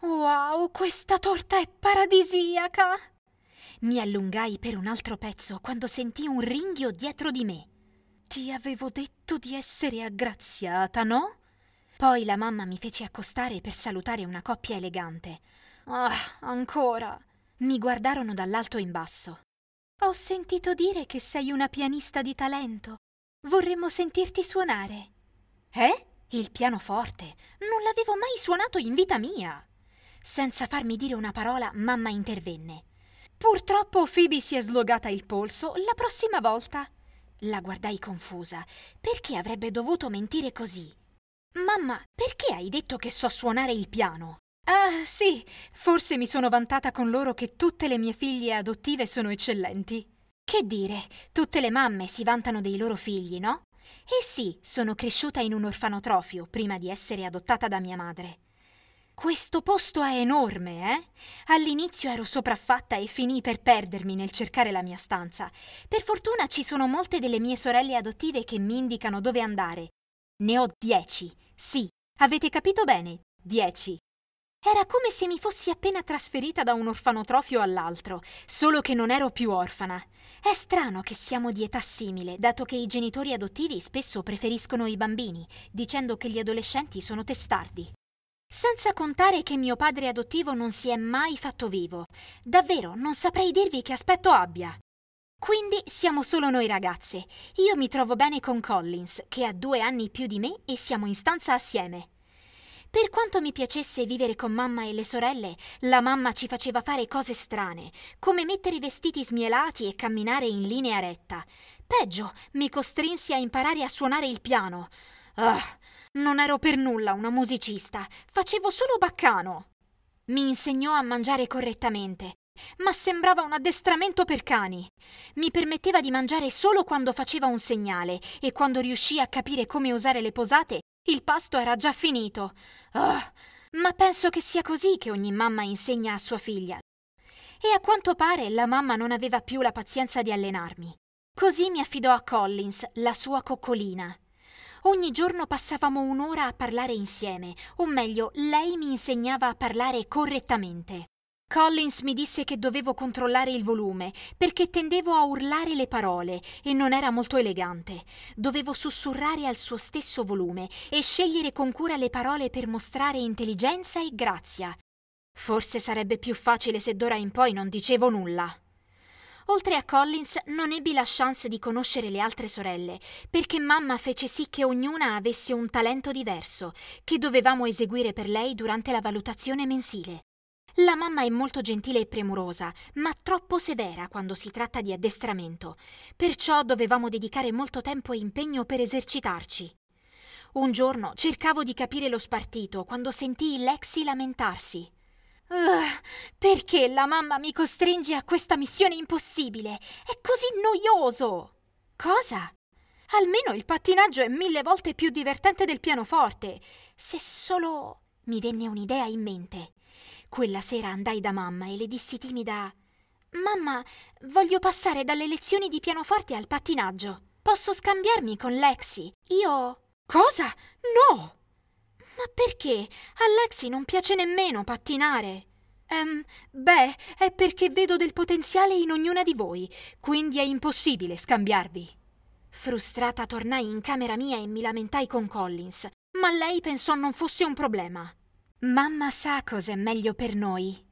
Wow, questa torta è paradisiaca! Mi allungai per un altro pezzo quando sentii un ringhio dietro di me. Ti avevo detto di essere aggraziata, no? Poi la mamma mi fece accostare per salutare una coppia elegante. Ah, oh, ancora! Mi guardarono dall'alto in basso. Ho sentito dire che sei una pianista di talento. Vorremmo sentirti suonare. Eh? Il pianoforte? Non l'avevo mai suonato in vita mia. Senza farmi dire una parola, mamma intervenne. Purtroppo Phoebe si è slogata il polso la prossima volta. La guardai confusa. Perché avrebbe dovuto mentire così? Mamma, perché hai detto che so suonare il piano? Ah, sì, forse mi sono vantata con loro che tutte le mie figlie adottive sono eccellenti. Che dire, tutte le mamme si vantano dei loro figli, no? E eh sì, sono cresciuta in un orfanotrofio prima di essere adottata da mia madre. Questo posto è enorme, eh? All'inizio ero sopraffatta e finii per perdermi nel cercare la mia stanza. Per fortuna ci sono molte delle mie sorelle adottive che mi indicano dove andare. Ne ho dieci. Sì, avete capito bene, dieci. Era come se mi fossi appena trasferita da un orfanotrofio all'altro, solo che non ero più orfana. È strano che siamo di età simile, dato che i genitori adottivi spesso preferiscono i bambini, dicendo che gli adolescenti sono testardi. Senza contare che mio padre adottivo non si è mai fatto vivo. Davvero, non saprei dirvi che aspetto abbia. Quindi siamo solo noi ragazze. Io mi trovo bene con Collins, che ha due anni più di me e siamo in stanza assieme. Per quanto mi piacesse vivere con mamma e le sorelle, la mamma ci faceva fare cose strane, come mettere i vestiti smielati e camminare in linea retta. Peggio, mi costrinsi a imparare a suonare il piano. Ugh, ah, non ero per nulla una musicista, facevo solo baccano. Mi insegnò a mangiare correttamente, ma sembrava un addestramento per cani. Mi permetteva di mangiare solo quando faceva un segnale e quando riuscii a capire come usare le posate, il pasto era già finito. Oh, ma penso che sia così che ogni mamma insegna a sua figlia. E a quanto pare la mamma non aveva più la pazienza di allenarmi. Così mi affidò a Collins, la sua coccolina. Ogni giorno passavamo un'ora a parlare insieme, o meglio, lei mi insegnava a parlare correttamente. Collins mi disse che dovevo controllare il volume perché tendevo a urlare le parole e non era molto elegante. Dovevo sussurrare al suo stesso volume e scegliere con cura le parole per mostrare intelligenza e grazia. Forse sarebbe più facile se d'ora in poi non dicevo nulla. Oltre a Collins non ebbi la chance di conoscere le altre sorelle, perché mamma fece sì che ognuna avesse un talento diverso, che dovevamo eseguire per lei durante la valutazione mensile. La mamma è molto gentile e premurosa, ma troppo severa quando si tratta di addestramento, perciò dovevamo dedicare molto tempo e impegno per esercitarci. Un giorno cercavo di capire lo spartito quando sentii Lexi lamentarsi. Uh, perché la mamma mi costringe a questa missione impossibile? È così noioso! Cosa? Almeno il pattinaggio è mille volte più divertente del pianoforte. Se solo... mi venne un'idea in mente. Quella sera andai da mamma e le dissi timida... Mamma, voglio passare dalle lezioni di pianoforte al pattinaggio. Posso scambiarmi con Lexi? Io... Cosa? No! Ma perché? A Lexi non piace nemmeno pattinare. Um, beh, è perché vedo del potenziale in ognuna di voi, quindi è impossibile scambiarvi. Frustrata tornai in camera mia e mi lamentai con Collins, ma lei pensò non fosse un problema. Mamma sa cos'è meglio per noi.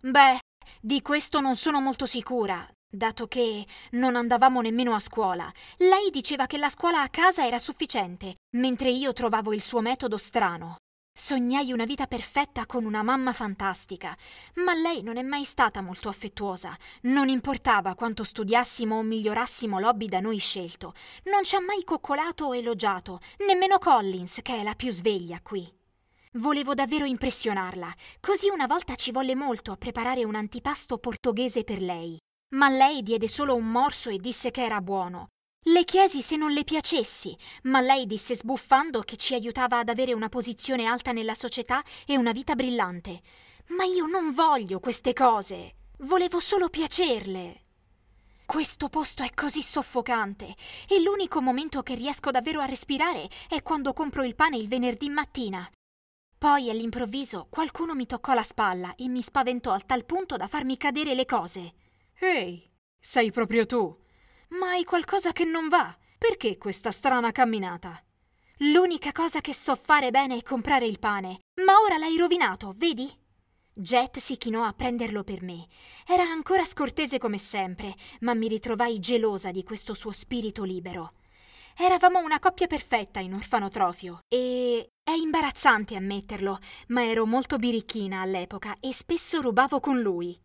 Beh, di questo non sono molto sicura, Dato che non andavamo nemmeno a scuola, lei diceva che la scuola a casa era sufficiente, mentre io trovavo il suo metodo strano. Sognai una vita perfetta con una mamma fantastica, ma lei non è mai stata molto affettuosa. Non importava quanto studiassimo o migliorassimo l'hobby da noi scelto, non ci ha mai coccolato o elogiato, nemmeno Collins, che è la più sveglia qui. Volevo davvero impressionarla, così una volta ci volle molto a preparare un antipasto portoghese per lei ma lei diede solo un morso e disse che era buono. Le chiesi se non le piacessi, ma lei disse sbuffando che ci aiutava ad avere una posizione alta nella società e una vita brillante. Ma io non voglio queste cose. Volevo solo piacerle. Questo posto è così soffocante e l'unico momento che riesco davvero a respirare è quando compro il pane il venerdì mattina. Poi all'improvviso qualcuno mi toccò la spalla e mi spaventò a tal punto da farmi cadere le cose. Ehi, sei proprio tu. Ma hai qualcosa che non va. Perché questa strana camminata? L'unica cosa che so fare bene è comprare il pane, ma ora l'hai rovinato, vedi? Jet si chinò a prenderlo per me. Era ancora scortese come sempre, ma mi ritrovai gelosa di questo suo spirito libero. Eravamo una coppia perfetta in orfanotrofio e è imbarazzante ammetterlo, ma ero molto birichina all'epoca e spesso rubavo con lui.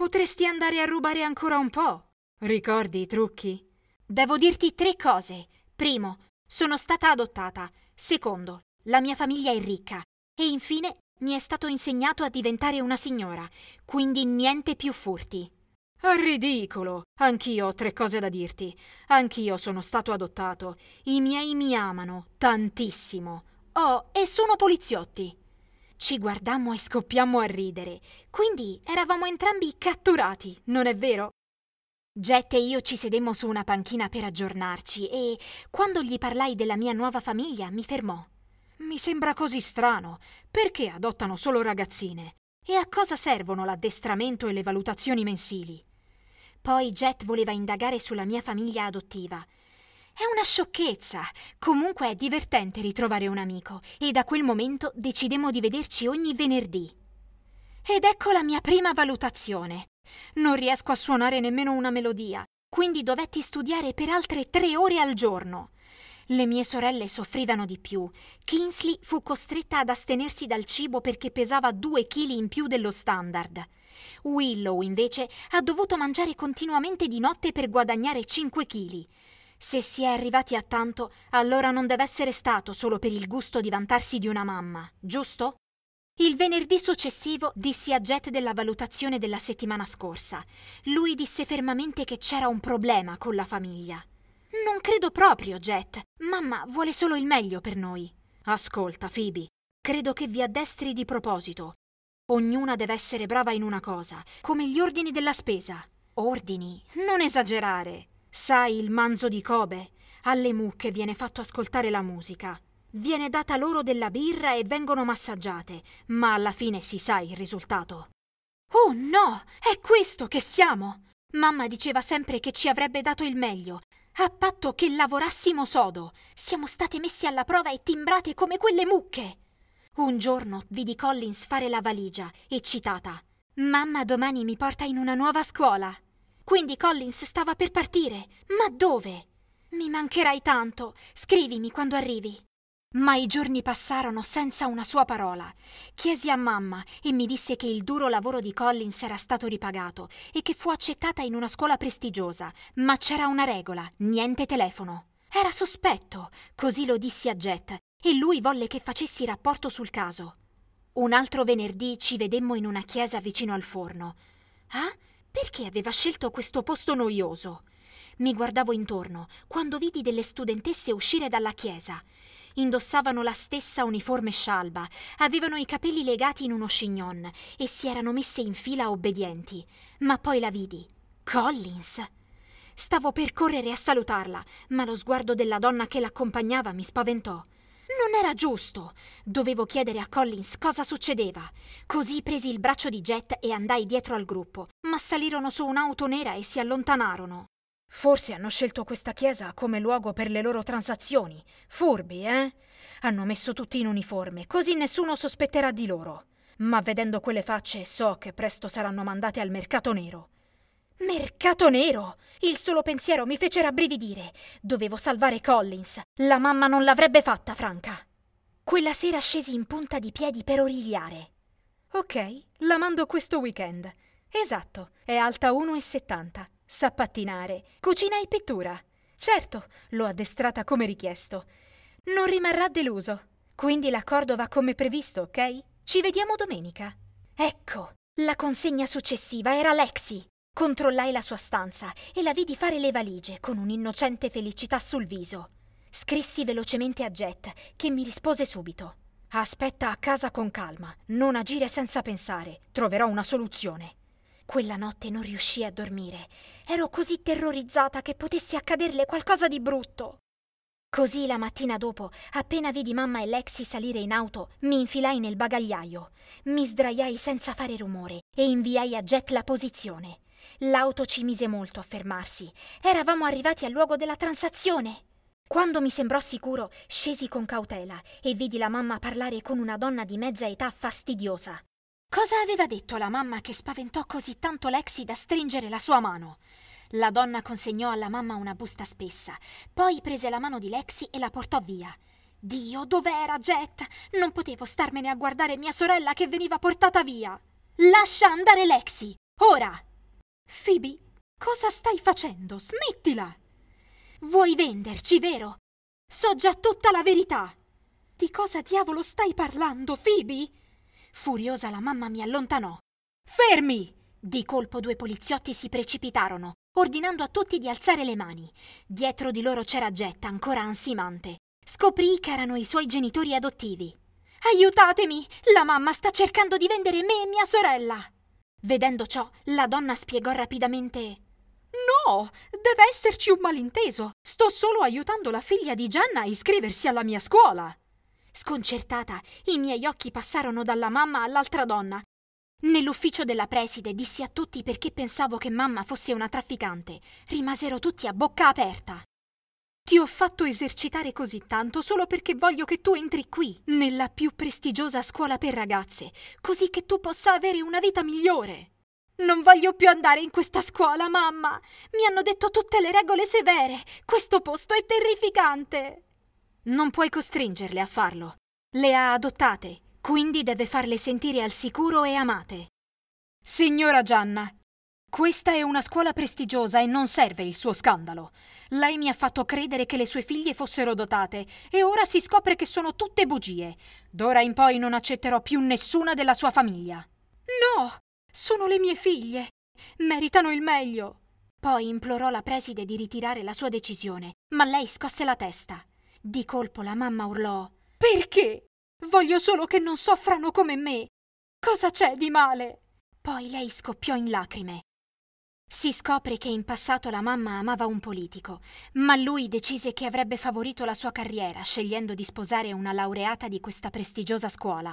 Potresti andare a rubare ancora un po'. Ricordi i trucchi? Devo dirti tre cose. Primo, sono stata adottata. Secondo, la mia famiglia è ricca. E infine, mi è stato insegnato a diventare una signora, quindi niente più furti. Ah, ridicolo! Anch'io ho tre cose da dirti. Anch'io sono stato adottato. I miei mi amano tantissimo. Oh, e sono poliziotti. Ci guardammo e scoppiammo a ridere. Quindi eravamo entrambi catturati, non è vero? Jet e io ci sedemmo su una panchina per aggiornarci e, quando gli parlai della mia nuova famiglia, mi fermò. Mi sembra così strano. Perché adottano solo ragazzine? E a cosa servono l'addestramento e le valutazioni mensili? Poi Jet voleva indagare sulla mia famiglia adottiva è una sciocchezza! Comunque è divertente ritrovare un amico e da quel momento decidemmo di vederci ogni venerdì. Ed ecco la mia prima valutazione. Non riesco a suonare nemmeno una melodia, quindi dovetti studiare per altre tre ore al giorno. Le mie sorelle soffrivano di più. Kinsley fu costretta ad astenersi dal cibo perché pesava due chili in più dello standard. Willow, invece, ha dovuto mangiare continuamente di notte per guadagnare 5 chili. Se si è arrivati a tanto, allora non deve essere stato solo per il gusto di vantarsi di una mamma, giusto? Il venerdì successivo dissi a Jet della valutazione della settimana scorsa. Lui disse fermamente che c'era un problema con la famiglia. Non credo proprio, Jet. Mamma vuole solo il meglio per noi. Ascolta, Phoebe. Credo che vi addestri di proposito. Ognuna deve essere brava in una cosa, come gli ordini della spesa. Ordini? Non esagerare. Sai il manzo di Kobe? Alle mucche viene fatto ascoltare la musica. Viene data loro della birra e vengono massaggiate, ma alla fine si sa il risultato. Oh no! È questo che siamo! Mamma diceva sempre che ci avrebbe dato il meglio, a patto che lavorassimo sodo. Siamo state messe alla prova e timbrate come quelle mucche. Un giorno vidi Collins fare la valigia, eccitata. Mamma domani mi porta in una nuova scuola. Quindi Collins stava per partire. Ma dove? Mi mancherai tanto. Scrivimi quando arrivi. Ma i giorni passarono senza una sua parola. Chiesi a mamma e mi disse che il duro lavoro di Collins era stato ripagato e che fu accettata in una scuola prestigiosa, ma c'era una regola, niente telefono. Era sospetto, così lo dissi a Jet, e lui volle che facessi rapporto sul caso. Un altro venerdì ci vedemmo in una chiesa vicino al forno. Ah? Perché aveva scelto questo posto noioso? Mi guardavo intorno quando vidi delle studentesse uscire dalla chiesa. Indossavano la stessa uniforme scialba, avevano i capelli legati in uno scignon e si erano messe in fila obbedienti. Ma poi la vidi. Collins! Stavo per correre a salutarla, ma lo sguardo della donna che l'accompagnava mi spaventò non era giusto. Dovevo chiedere a Collins cosa succedeva. Così presi il braccio di Jet e andai dietro al gruppo, ma salirono su un'auto nera e si allontanarono. Forse hanno scelto questa chiesa come luogo per le loro transazioni. Furbi, eh? Hanno messo tutti in uniforme, così nessuno sospetterà di loro. Ma vedendo quelle facce so che presto saranno mandate al mercato nero. Mercato nero! Il solo pensiero mi fece rabbrividire. Dovevo salvare Collins. La mamma non l'avrebbe fatta, Franca. Quella sera scesi in punta di piedi per origliare. Ok, la mando questo weekend. Esatto, è alta 1,70. Sa pattinare, cucina e pittura. Certo, l'ho addestrata come richiesto. Non rimarrà deluso. Quindi l'accordo va come previsto, ok? Ci vediamo domenica. Ecco, la consegna successiva era Lexi. Controllai la sua stanza e la vidi fare le valigie con un'innocente felicità sul viso. Scrissi velocemente a Jet, che mi rispose subito. Aspetta a casa con calma, non agire senza pensare, troverò una soluzione. Quella notte non riuscii a dormire. Ero così terrorizzata che potesse accaderle qualcosa di brutto. Così la mattina dopo, appena vidi mamma e Lexi salire in auto, mi infilai nel bagagliaio. Mi sdraiai senza fare rumore e inviai a Jet la posizione. L'auto ci mise molto a fermarsi. Eravamo arrivati al luogo della transazione. Quando mi sembrò sicuro, scesi con cautela e vidi la mamma parlare con una donna di mezza età fastidiosa. Cosa aveva detto la mamma che spaventò così tanto Lexi da stringere la sua mano? La donna consegnò alla mamma una busta spessa, poi prese la mano di Lexi e la portò via. Dio, dov'era Jet? Non potevo starmene a guardare mia sorella che veniva portata via. Lascia andare Lexi! Ora! Phoebe, cosa stai facendo? Smettila! Vuoi venderci, vero? So già tutta la verità! Di cosa diavolo stai parlando, Phoebe? Furiosa la mamma mi allontanò. Fermi! Di colpo due poliziotti si precipitarono, ordinando a tutti di alzare le mani. Dietro di loro c'era Getta, ancora ansimante. Scoprì che erano i suoi genitori adottivi. Aiutatemi! La mamma sta cercando di vendere me e mia sorella! Vedendo ciò, la donna spiegò rapidamente No, deve esserci un malinteso. Sto solo aiutando la figlia di Gianna a iscriversi alla mia scuola. Sconcertata, i miei occhi passarono dalla mamma all'altra donna. Nell'ufficio della preside dissi a tutti perché pensavo che mamma fosse una trafficante. Rimasero tutti a bocca aperta. Ti ho fatto esercitare così tanto solo perché voglio che tu entri qui, nella più prestigiosa scuola per ragazze, così che tu possa avere una vita migliore. Non voglio più andare in questa scuola, mamma. Mi hanno detto tutte le regole severe. Questo posto è terrificante. Non puoi costringerle a farlo. Le ha adottate, quindi deve farle sentire al sicuro e amate. Signora Gianna, questa è una scuola prestigiosa e non serve il suo scandalo. Lei mi ha fatto credere che le sue figlie fossero dotate e ora si scopre che sono tutte bugie. D'ora in poi non accetterò più nessuna della sua famiglia. No, sono le mie figlie. Meritano il meglio. Poi implorò la preside di ritirare la sua decisione, ma lei scosse la testa. Di colpo la mamma urlò: Perché? Voglio solo che non soffrano come me. Cosa c'è di male? Poi lei scoppiò in lacrime. Si scopre che in passato la mamma amava un politico, ma lui decise che avrebbe favorito la sua carriera scegliendo di sposare una laureata di questa prestigiosa scuola.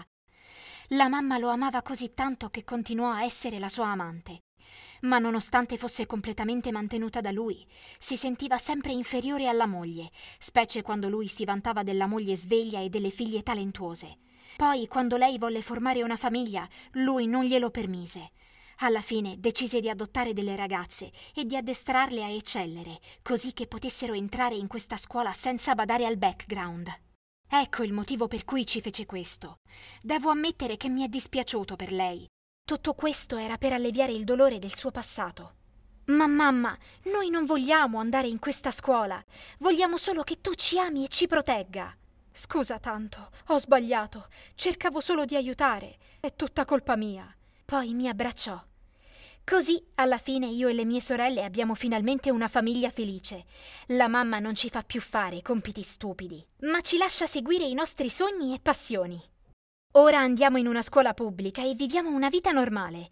La mamma lo amava così tanto che continuò a essere la sua amante. Ma nonostante fosse completamente mantenuta da lui, si sentiva sempre inferiore alla moglie, specie quando lui si vantava della moglie sveglia e delle figlie talentuose. Poi, quando lei volle formare una famiglia, lui non glielo permise alla fine decise di adottare delle ragazze e di addestrarle a eccellere, così che potessero entrare in questa scuola senza badare al background. Ecco il motivo per cui ci fece questo. Devo ammettere che mi è dispiaciuto per lei. Tutto questo era per alleviare il dolore del suo passato. Ma mamma, noi non vogliamo andare in questa scuola. Vogliamo solo che tu ci ami e ci protegga. Scusa tanto, ho sbagliato. Cercavo solo di aiutare. È tutta colpa mia. Poi mi abbracciò. Così alla fine io e le mie sorelle abbiamo finalmente una famiglia felice. La mamma non ci fa più fare compiti stupidi, ma ci lascia seguire i nostri sogni e passioni. Ora andiamo in una scuola pubblica e viviamo una vita normale.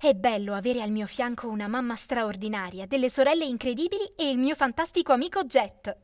È bello avere al mio fianco una mamma straordinaria, delle sorelle incredibili e il mio fantastico amico Jet.